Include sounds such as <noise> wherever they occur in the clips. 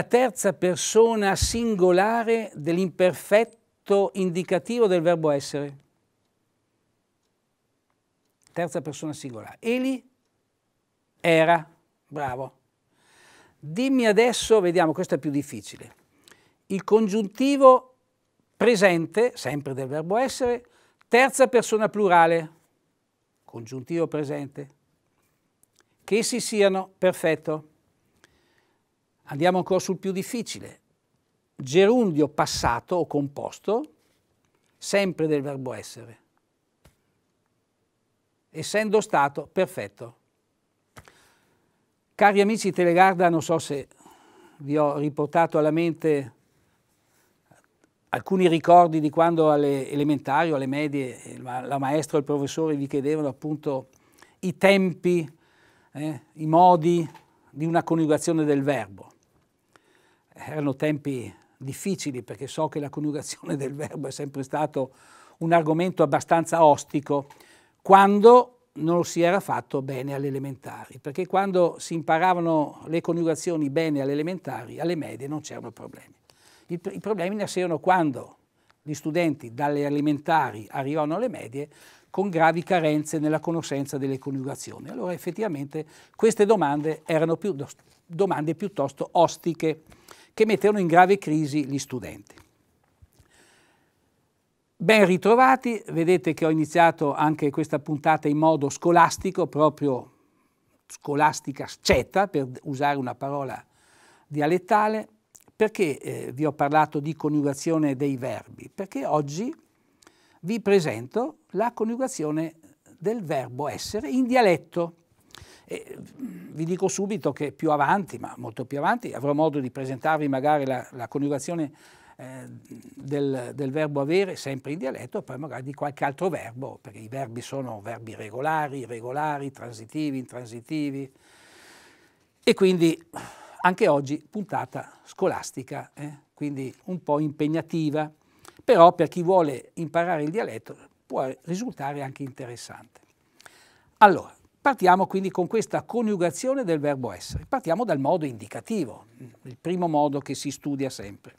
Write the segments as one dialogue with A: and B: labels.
A: la terza persona singolare dell'imperfetto indicativo del verbo essere. Terza persona singolare. Eli era, bravo. Dimmi adesso, vediamo, questo è più difficile. Il congiuntivo presente, sempre del verbo essere, terza persona plurale, congiuntivo presente. Che essi siano, perfetto. Andiamo ancora sul più difficile. Gerundio passato o composto, sempre del verbo essere. Essendo stato perfetto. Cari amici Telegarda, non so se vi ho riportato alla mente alcuni ricordi di quando alle elementari o alle medie la maestra o il professore vi chiedevano appunto i tempi, eh, i modi di una coniugazione del verbo erano tempi difficili perché so che la coniugazione del verbo è sempre stato un argomento abbastanza ostico, quando non lo si era fatto bene alle elementari, perché quando si imparavano le coniugazioni bene alle elementari, alle medie non c'erano problemi. I, I problemi nascevano quando gli studenti dalle elementari arrivavano alle medie con gravi carenze nella conoscenza delle coniugazioni. Allora effettivamente queste domande erano più, domande piuttosto ostiche che mettevano in grave crisi gli studenti. Ben ritrovati, vedete che ho iniziato anche questa puntata in modo scolastico, proprio scolastica scetta, per usare una parola dialettale, perché eh, vi ho parlato di coniugazione dei verbi? Perché oggi vi presento la coniugazione del verbo essere in dialetto. E mm, vi dico subito che più avanti, ma molto più avanti, avrò modo di presentarvi magari la, la coniugazione eh, del, del, verbo avere sempre in dialetto poi magari di qualche altro verbo, perché i verbi sono verbi regolari, irregolari, transitivi, intransitivi. E quindi anche oggi puntata scolastica, eh? quindi un po' impegnativa, però per chi vuole imparare il dialetto può risultare anche interessante. Allora, Partiamo quindi con questa coniugazione del verbo essere. Partiamo dal modo indicativo, il primo modo che si studia sempre.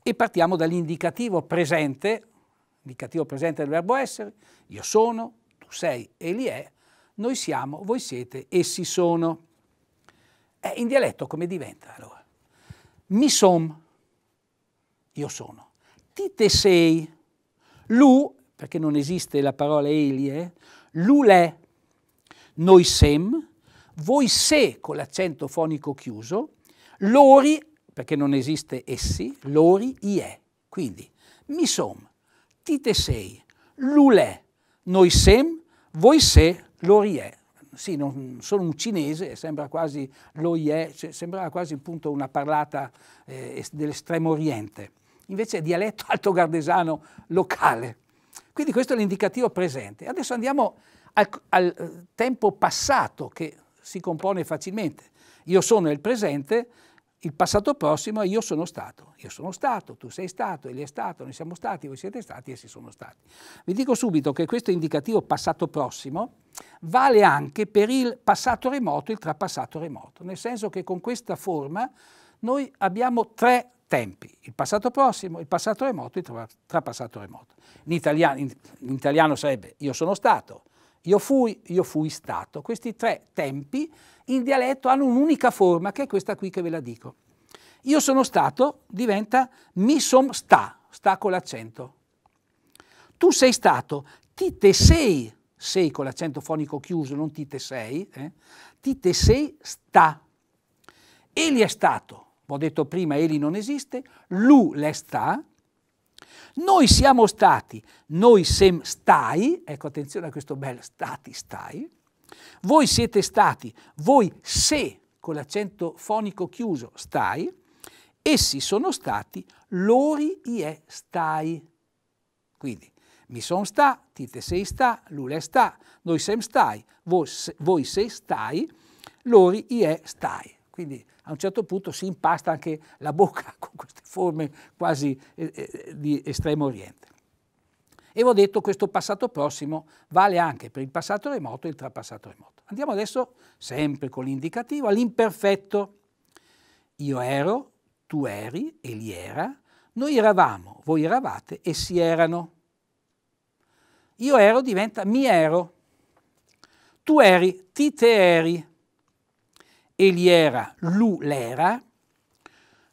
A: E partiamo dall'indicativo presente, indicativo presente del verbo essere, io sono, tu sei, egli è, noi siamo, voi siete, essi sono. Eh, in dialetto come diventa allora? Mi som, io sono. Ti te sei, lu, perché non esiste la parola egli, è, eh? lu le, noi sem, voi se con l'accento fonico chiuso, lori, perché non esiste essi, lori ie. Quindi, mi som, tite sei, lulè, noi sem, voi se, lori è. Sì, non, sono un cinese, sembra quasi lo ie, cioè, sembrava quasi appunto una parlata eh, dell'estremo oriente. Invece è dialetto <laughs> altogardesano locale. Quindi questo è l'indicativo presente. Adesso andiamo al, al tempo passato che si compone facilmente. Io sono il presente, il passato prossimo e io sono stato, io sono stato, tu sei stato, egli è stato, noi siamo stati, voi siete stati, e si sono stati. Vi dico subito che questo indicativo passato prossimo vale anche per il passato remoto il trapassato remoto, nel senso che con questa forma noi abbiamo tre tempi, il passato prossimo, il passato remoto e il trapassato remoto. In italiano, in italiano sarebbe io sono stato, io fui, io fui stato. Questi tre tempi in dialetto hanno un'unica forma, che è questa qui che ve la dico. Io sono stato diventa mi som sta, sta con l'accento. Tu sei stato, ti te sei, sei con l'accento fonico chiuso, non ti te sei, eh? ti te sei sta. Eli è stato, ho detto prima, Eli non esiste, lu le sta, noi siamo stati, noi sem stai, ecco attenzione a questo bel stati stai, voi siete stati, voi se con l'accento fonico chiuso stai, essi sono stati, lori ie stai. Quindi mi son sta, tite sei sta, lule sta, noi sem stai, voi, voi se stai, lori ie stai. Quindi a un certo punto si impasta anche la bocca <laughs> con queste forme quasi eh, eh, di estremo oriente. E ho detto questo passato prossimo vale anche per il passato remoto e il trapassato remoto. Andiamo adesso, sempre con l'indicativo, all'imperfetto. Io ero, tu eri, egli era, noi eravamo, voi eravate, essi erano. Io ero diventa mi ero. Tu eri, ti te eri era, lui l'era,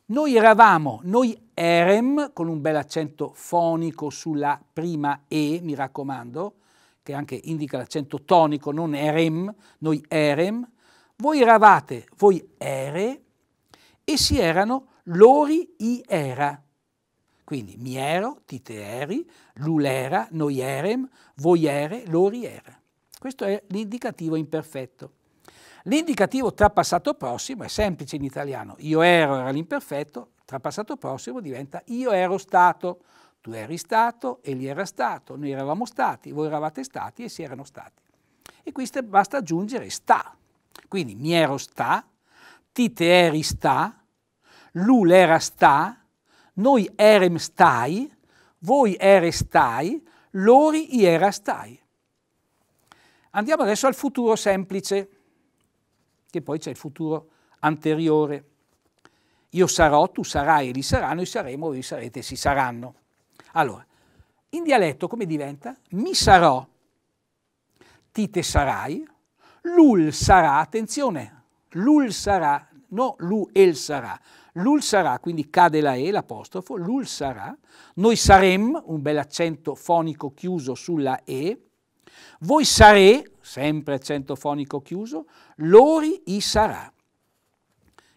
A: noi eravamo, noi erem, con un bel accento fonico sulla prima E, mi raccomando, che anche indica l'accento tonico, non erem, noi erem, voi eravate, voi ere, e si erano lori i era. Quindi mi ero, ti te eri, l'ulera, noi erem, voi ere, lori era. Questo è l'indicativo imperfetto. L'indicativo tra passato prossimo è semplice in italiano. Io ero era l'imperfetto, tra passato prossimo diventa io ero stato. Tu eri stato, egli era stato, noi eravamo stati, voi eravate stati e si erano stati. E qui basta aggiungere sta. Quindi mi ero sta, ti te eri sta, lui era sta, noi erem stai, voi ere stai, lori iera stai. Andiamo adesso al futuro semplice che poi c'è il futuro anteriore. Io sarò, tu sarai, li saranno, i saremo, voi sarete, si saranno. Allora, in dialetto come diventa? Mi sarò, ti te sarai, l'ul sarà, attenzione, l'ul sarà, no l'u el sarà, l'ul sarà, quindi cade la e, l'apostrofo, l'ul sarà, noi sarem, un bel accento fonico chiuso sulla e, voi sare, sempre accento fonico chiuso, lori i sarà.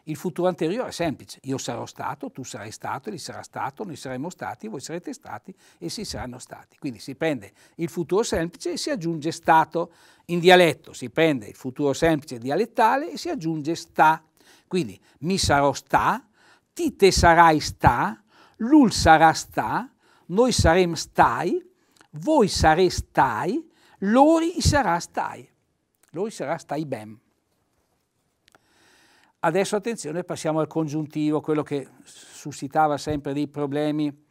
A: Il futuro anteriore è semplice, io sarò stato, tu sarai stato, egli sarà stato, noi saremo stati, voi sarete stati, e si saranno stati. Quindi si prende il futuro semplice e si aggiunge stato. In dialetto si prende il futuro semplice dialettale e si aggiunge sta. Quindi mi sarò sta, ti te sarai sta, l'ul sarà sta, noi saremo stai, voi sarei stai, Lori sarà stai, lori sarà stai ben. Adesso attenzione, passiamo al congiuntivo, quello che suscitava sempre dei problemi.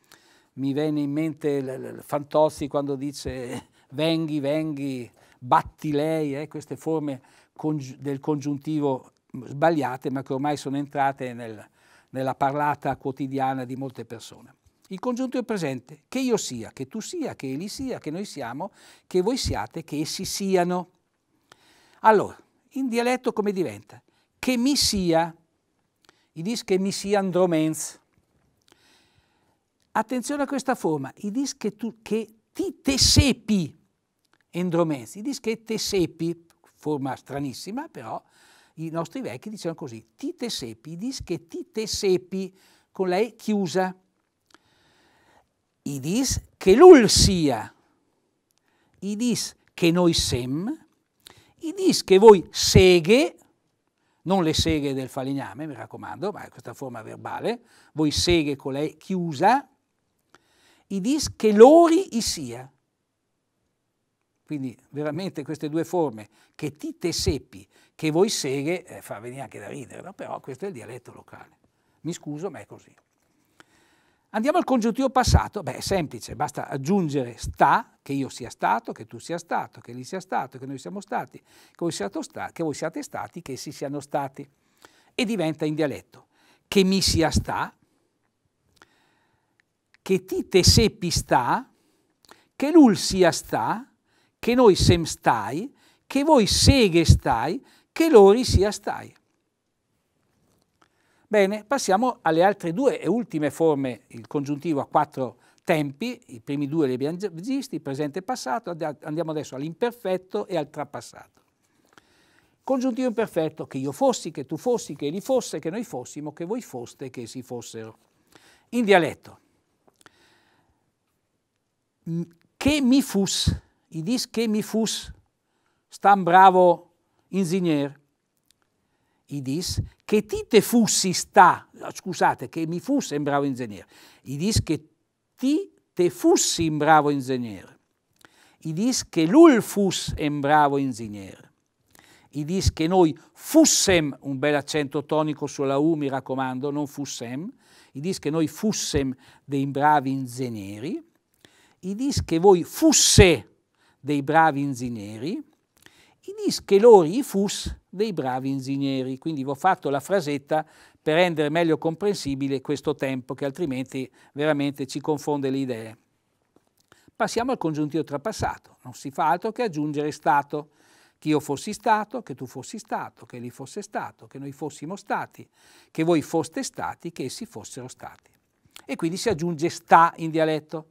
A: Mi viene in mente Fantozzi quando dice venghi, venghi, batti lei, eh, queste forme del congiuntivo sbagliate ma che ormai sono entrate nel, nella parlata quotidiana di molte persone. Il congiunto è presente, che io sia, che tu sia, che egli sia, che noi siamo, che voi siate, che essi siano. Allora, in dialetto come diventa? Che mi sia, i dis che mi sia andromens. Attenzione a questa forma, i dis che, tu, che ti te sepi, andromens, i dis che te sepi, forma stranissima però, i nostri vecchi dicevano così, ti te sepi, i dis che ti te sepi, con lei chiusa i dis che lul sia, i dis che noi sem, i dis che voi seghe, non le seghe del falegname, mi raccomando, ma è questa forma verbale, voi seghe con lei chiusa, i dis che lori i sia. Quindi veramente queste due forme, che ti te seppi, che voi seghe, eh, fa venire anche da ridere, no? però questo è il dialetto locale. Mi scuso, ma è così. Andiamo al congiuntivo passato, beh è semplice, basta aggiungere sta, che io sia stato, che tu sia stato, che lì sia stato, che noi siamo stati, che voi, sta, che voi siate stati, che essi siano stati. E diventa in dialetto, che mi sia sta, che ti te seppi sta, che lui sia sta, che noi sem stai, che voi seghe stai, che lori sia stai. Bene, passiamo alle altre due e ultime forme, il congiuntivo a quattro tempi, i primi due li abbiamo già visti, presente e passato, andiamo adesso all'imperfetto e al trapassato. Congiuntivo imperfetto, che io fossi, che tu fossi, che egli fosse, che noi fossimo, che voi foste, che si fossero. In dialetto, che mi fus, i dis che mi fus, stan bravo ingegner, i dis che tite fussi sta, scusate, che mi fu sembravo ingegnere, dis che ti te fussi in bravo ingegnere, dis che lui fus in bravo ingegnere, dis che noi fussem, un bel accento tonico sulla U mi raccomando, non fussem, i dis che noi fussem dei bravi ingegneri, dis che voi fusse dei bravi ingegneri, i dischi i fus dei bravi ingegneri. Quindi vi ho fatto la frasetta per rendere meglio comprensibile questo tempo che altrimenti veramente ci confonde le idee. Passiamo al congiuntivo trapassato, non si fa altro che aggiungere stato, che io fossi stato, che tu fossi stato, che lì fosse stato, che noi fossimo stati, che voi foste stati, che essi fossero stati. E quindi si aggiunge sta in dialetto,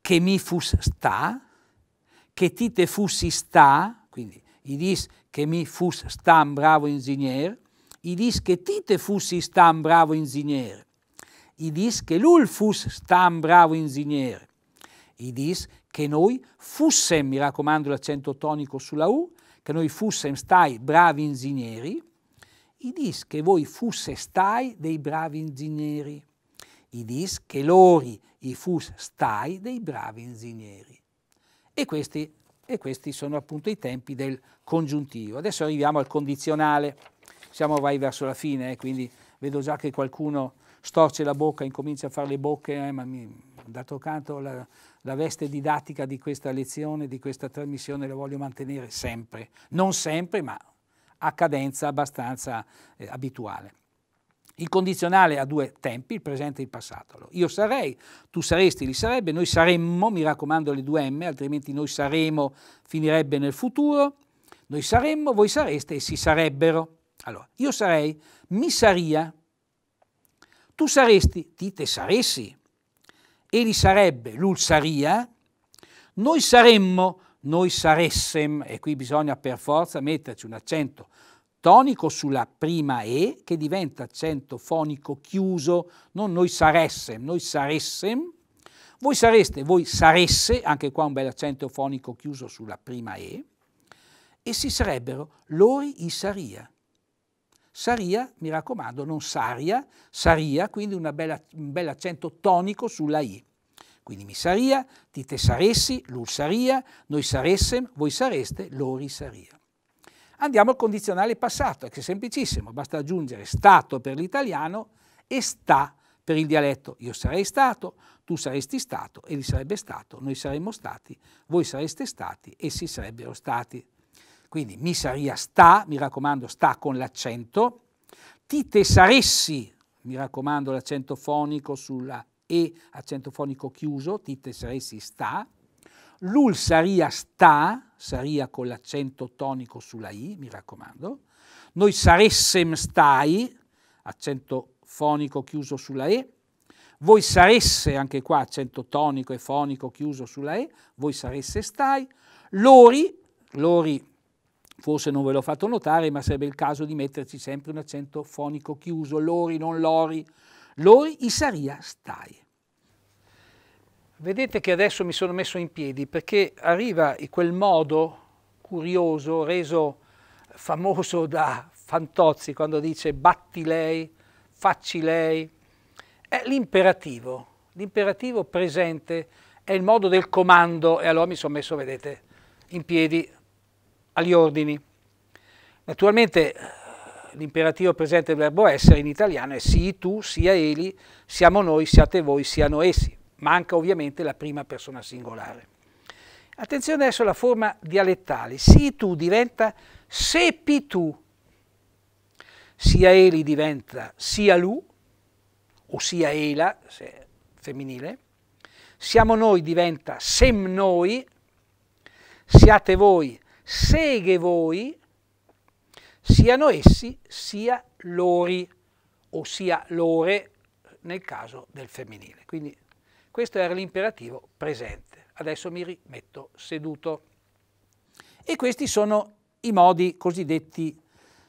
A: che mi fus sta, che ti te fussi sta, quindi, i dis che mi fus stam bravo ingegner, i dis che tite fussi stam bravo ingegner, i dis che lui fus stam bravo ingegner, i dis che noi fussem, mi raccomando l'accento tonico sulla U, che noi fussem stai bravi ingegneri, i dis che voi fusse stai dei bravi ingegneri, i dis che lori i fus stai dei bravi ingegneri. E questi e questi sono appunto i tempi del congiuntivo. Adesso arriviamo al condizionale, siamo vai verso la fine, eh, quindi vedo già che qualcuno storce la bocca, incomincia a fare le bocche, eh, ma mi, d'altro canto la, la, veste didattica di questa lezione, di questa trasmissione la voglio mantenere sempre, non sempre, ma a cadenza abbastanza eh, abituale. Il condizionale ha due tempi, il presente e il passato. Allora, io sarei, tu saresti, li sarebbe, noi saremmo, mi raccomando le due M, altrimenti noi saremo finirebbe nel futuro, noi saremmo, voi sareste e si sarebbero. Allora, io sarei, mi saria, tu saresti, ti te saressi, e li sarebbe, l'ul saria, noi saremmo, noi saressem, e qui bisogna per forza metterci un accento tonico sulla prima E che diventa accento fonico chiuso, non noi saressem, noi saressem, voi sareste, voi saresse, anche qua un bel accento fonico chiuso sulla prima E, e si sarebbero lori i saria. Saria, mi raccomando, non saria, saria, quindi bella, un bel accento tonico sulla I. Quindi mi saria, ti te saressi, lui saria, noi saressem, voi sareste, lori saria. Andiamo al condizionale passato, che è semplicissimo, basta aggiungere stato per l'italiano e sta per il dialetto. Io sarei stato, tu saresti stato, egli sarebbe stato, noi saremmo stati, voi sareste stati, essi sarebbero stati. Quindi mi saria sta, mi raccomando, sta con l'accento. Ti te saressi, mi raccomando l'accento fonico sulla e, accento fonico chiuso, ti te saressi sta l'ul saria sta, saria con l'accento tonico sulla i, mi raccomando, noi saressem stai, accento fonico chiuso sulla e, voi saresse, anche qua accento tonico e fonico chiuso sulla e, voi sareste stai, lori, lori forse non ve l'ho fatto notare, ma sarebbe il caso di metterci sempre un accento fonico chiuso, lori, non lori, lori, i saria stai. Vedete che adesso mi sono messo in piedi perché arriva quel modo curioso, reso famoso da Fantozzi quando dice batti lei, facci lei, è l'imperativo, l'imperativo presente è il modo del comando e allora mi sono messo, vedete, in piedi agli ordini. Naturalmente l'imperativo presente del verbo essere in italiano è sii tu, sia eli, siamo noi, siate voi, siano essi. Manca ovviamente la prima persona singolare. Attenzione adesso alla forma dialettale. Si tu diventa sepi tu. Sia eli diventa sia lu o sia ela, se femminile. Siamo noi diventa sem noi. Siate voi, seghe voi. Siano essi, sia lori o sia lore nel caso del femminile. Quindi questo era l'imperativo presente. Adesso mi rimetto seduto. E questi sono i modi cosiddetti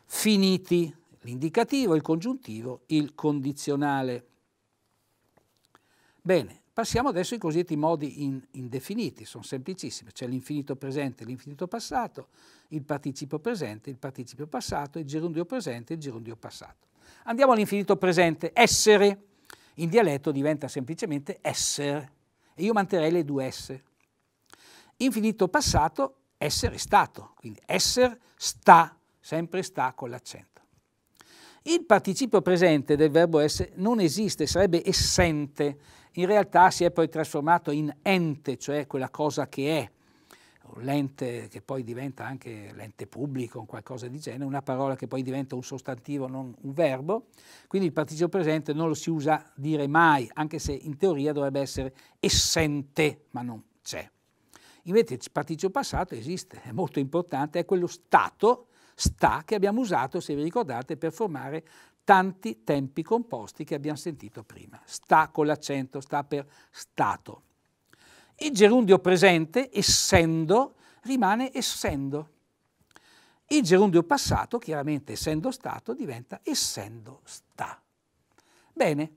A: finiti, l'indicativo, il congiuntivo, il condizionale. Bene, passiamo adesso ai cosiddetti modi in, indefiniti, sono semplicissimi, c'è l'infinito presente l'infinito passato, il participio presente, il participio passato, il gerundio presente il gerundio passato. Andiamo all'infinito presente, essere in dialetto diventa semplicemente essere, e io manterrei le due S. Infinito passato, essere stato, quindi essere sta, sempre sta con l'accento. Il participio presente del verbo essere non esiste, sarebbe essente, in realtà si è poi trasformato in ente, cioè quella cosa che è, l'ente che poi diventa anche l'ente pubblico, qualcosa di genere, una parola che poi diventa un sostantivo, non un verbo, quindi il participio presente non lo si usa dire mai, anche se in teoria dovrebbe essere essente, ma non c'è. Invece il participio passato esiste, è molto importante, è quello stato, sta, che abbiamo usato, se vi ricordate, per formare tanti tempi composti che abbiamo sentito prima. Sta con l'accento, sta per stato. Il gerundio presente, essendo, rimane essendo. Il gerundio passato, chiaramente essendo stato, diventa essendo sta. Bene,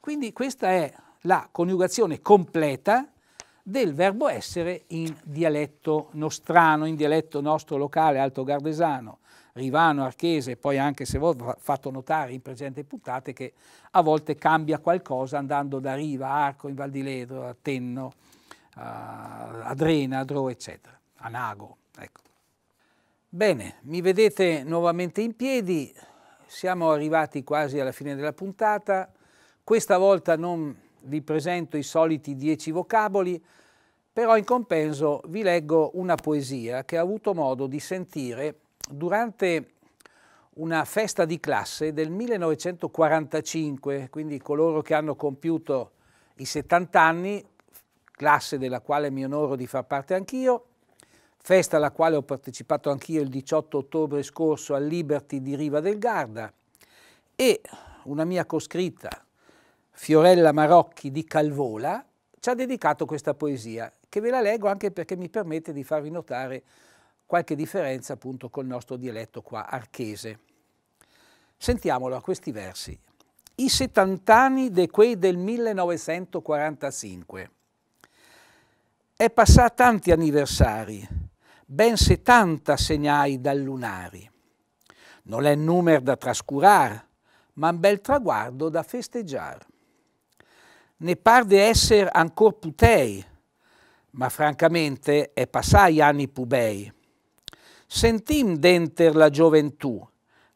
A: quindi questa è la coniugazione completa del verbo essere in dialetto nostrano, in dialetto nostro locale alto gardesano, rivano, archese, poi anche se ho fatto notare in precedenti puntate che a volte cambia qualcosa andando da Riva, Arco, in Val di Ledro, a Tenno, eh, Adrenadro, eccetera, Anago. Ecco. Bene, mi vedete nuovamente in piedi, siamo arrivati quasi alla fine della puntata, questa volta non vi presento i soliti dieci vocaboli, però in compenso vi leggo una poesia che ho avuto modo di sentire durante una festa di classe del 1945, quindi coloro che hanno compiuto i 70 anni classe della quale mi onoro di far parte anch'io, festa alla quale ho partecipato anch'io il 18 ottobre scorso al Liberty di Riva del Garda, e una mia coscritta, Fiorella Marocchi di Calvola, ci ha dedicato questa poesia, che ve la leggo anche perché mi permette di farvi notare qualche differenza appunto col nostro dialetto qua archese. Sentiamolo a questi versi. I settant'anni de quei del 1945. È passato tanti anniversari, ben 70 segnai dal lunari. Non è numero da trascurare, ma un bel traguardo da festeggiare. Ne par di esser ancor putei, ma francamente è passai anni pubei. Sentim denter la gioventù,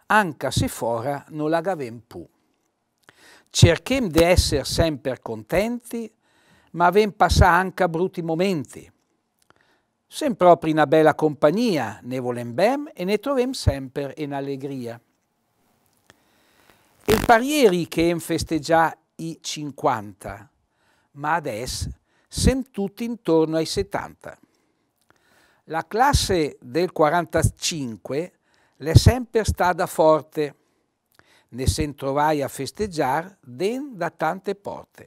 A: anche se fora non la gavem pu. Cerchem di essere sempre contenti, ma ven passà anche brutti momenti. Sem proprio una bella compagnia, ne volem ben e ne trovem sempre in allegria. Il parieri che en festeggia i 50, ma adesso sem tutti intorno ai 70. La classe del 45 l'è sempre stata forte, ne sen trovai a festeggiare den da tante porte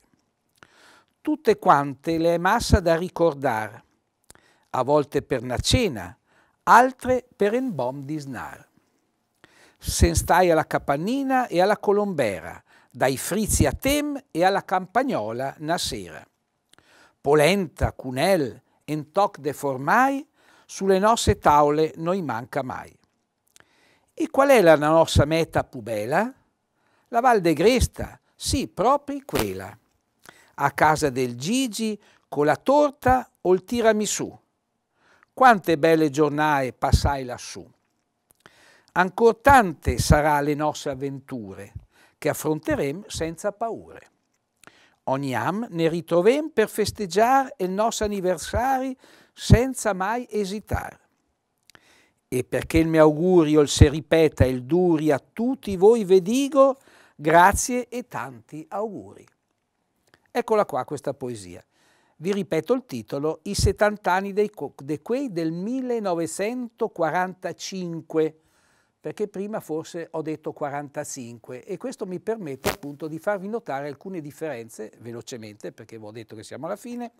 A: tutte quante le è massa da ricordare, a volte per una cena, altre per un bom di snar. Sen stai alla capannina e alla colombera, dai frizi a tem e alla campagnola na sera. Polenta, cunel, en toc de formai, sulle nostre tavole noi manca mai. E qual è la nostra meta pubela? La Val de Gresta, sì, proprio quella a casa del Gigi con la torta o il tiramisù. Quante belle giornate passai lassù. Ancor tante sarà le nostre avventure che affronteremo senza paure. Ogni am ne ritrovem per festeggiare il nostro anniversario senza mai esitare. E perché il mio augurio il se ripeta e il duri a tutti voi vedigo, grazie e tanti auguri. Eccola qua questa poesia. Vi ripeto il titolo, I 70 anni dei Quei del 1945, perché prima forse ho detto 45 e questo mi permette appunto di farvi notare alcune differenze, velocemente, perché vi ho detto che siamo alla fine,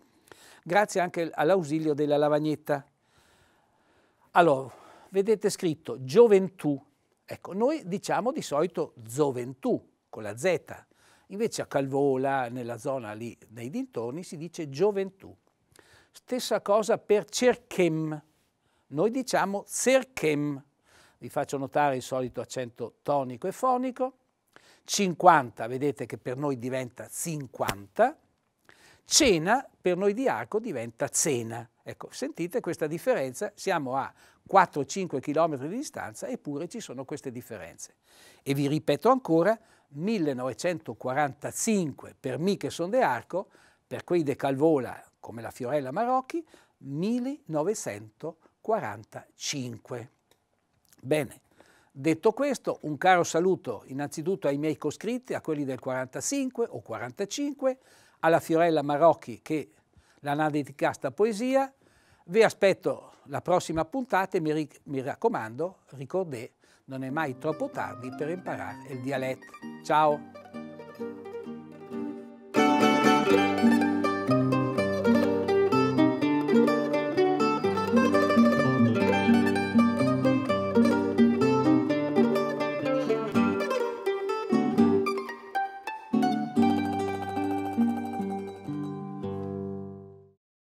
A: grazie anche all'ausilio della lavagnetta. Allora, vedete scritto gioventù, ecco, noi diciamo di solito gioventù con la Z, Invece a Calvola, nella zona lì nei dintorni, si dice gioventù. Stessa cosa per cerchem. Noi diciamo cerchem. Vi faccio notare il solito accento tonico e fonico. 50, vedete che per noi diventa 50. Cena, per noi di Arco, diventa cena. Ecco, sentite questa differenza, siamo a 4-5 km di distanza eppure ci sono queste differenze. E vi ripeto ancora, 1945 per Michelson de Arco, per quei de Calvola come la Fiorella Marocchi, 1945. Bene, detto questo, un caro saluto innanzitutto ai miei coscritti, a quelli del 45 o 45, alla Fiorella Marocchi che l'hanno ha dedicata a poesia. Vi aspetto la prossima puntata e mi, mi raccomando, ricordate non è mai troppo tardi per imparare il dialetto. Ciao!